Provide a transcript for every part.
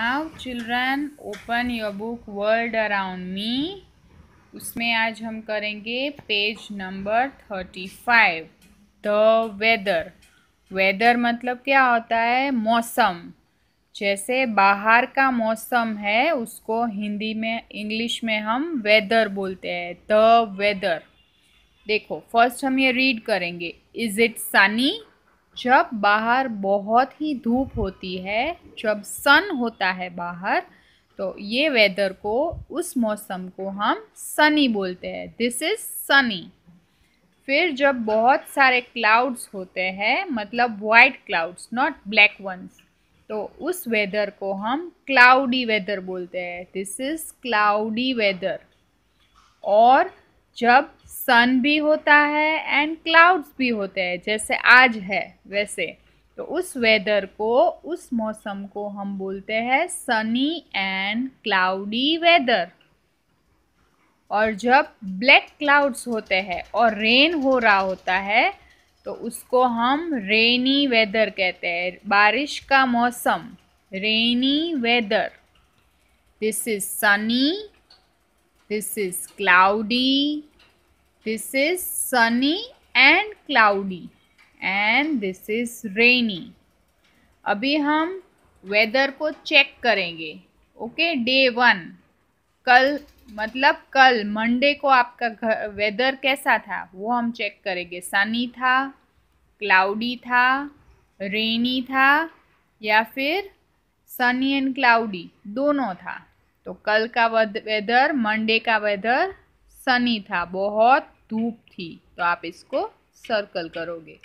Now children open your book world around me उसमें आज हम करेंगे page number thirty five the weather weather मतलब क्या होता है मौसम जैसे बाहर का मौसम है उसको हिंदी में इंग्लिश में हम वेदर बोलते हैं द वेदर देखो फर्स्ट हम ये रीड करेंगे इज़ इट सनी जब बाहर बहुत ही धूप होती है जब सन होता है बाहर तो ये वेदर को उस मौसम को हम सनी बोलते हैं दिस इज़ सनी फिर जब बहुत सारे क्लाउड्स होते हैं मतलब white clouds not black ones तो उस वेदर को हम क्लाउडी वेदर बोलते हैं दिस इज़ क्लाउडी वेदर और जब सन भी होता है एंड क्लाउड्स भी होते हैं जैसे आज है वैसे तो उस वेदर को उस मौसम को हम बोलते हैं सनी एंड क्लाउडी वेदर और जब ब्लैक क्लाउड्स होते हैं और रेन हो रहा होता है तो उसको हम रेनी वेदर कहते हैं बारिश का मौसम rainy weather this is sunny this is cloudy this is sunny and cloudy and this is rainy अभी हम वेदर को चेक करेंगे ओके डे वन कल मतलब कल मंडे को आपका घर वेदर कैसा था वो हम चेक करेंगे सनी था क्लाउडी था रेनी था या फिर सनी एंड क्लाउडी दोनों था तो कल का वेदर मंडे का वेदर सनी था बहुत धूप थी तो आप इसको सर्कल करोगे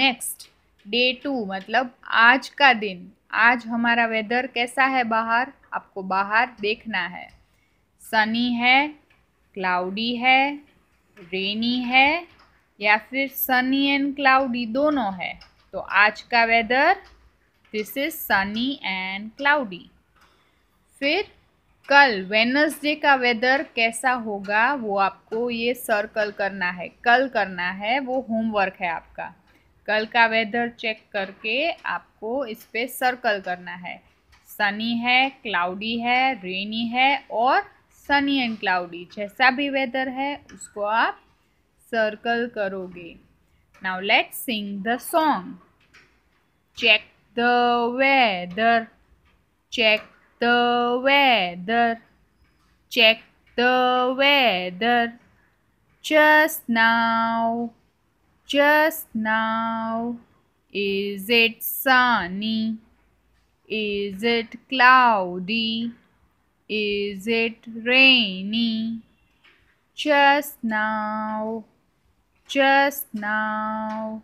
नेक्स्ट डे टू मतलब आज का दिन आज हमारा वेदर कैसा है बाहर आपको बाहर देखना है सनी है क्लाउडी है रेनी है या फिर सनी एंड क्लाउडी दोनों है तो आज का weather this is sunny and cloudy फिर कल वेनसडे का वेदर कैसा होगा वो आपको ये सर्कल करना है कल करना है वो होमवर्क है आपका कल का वेदर चेक करके आपको इस पर सर्कल करना है सनी है क्लाउडी है रेनी है और सनी एंड क्लाउडी जैसा भी वेदर है उसको आप सर्कल करोगे now let sing the song check the weather check the weather. Check the weather. Just now. Just now. Is it sunny? Is it cloudy? Is it rainy? Just now. Just now.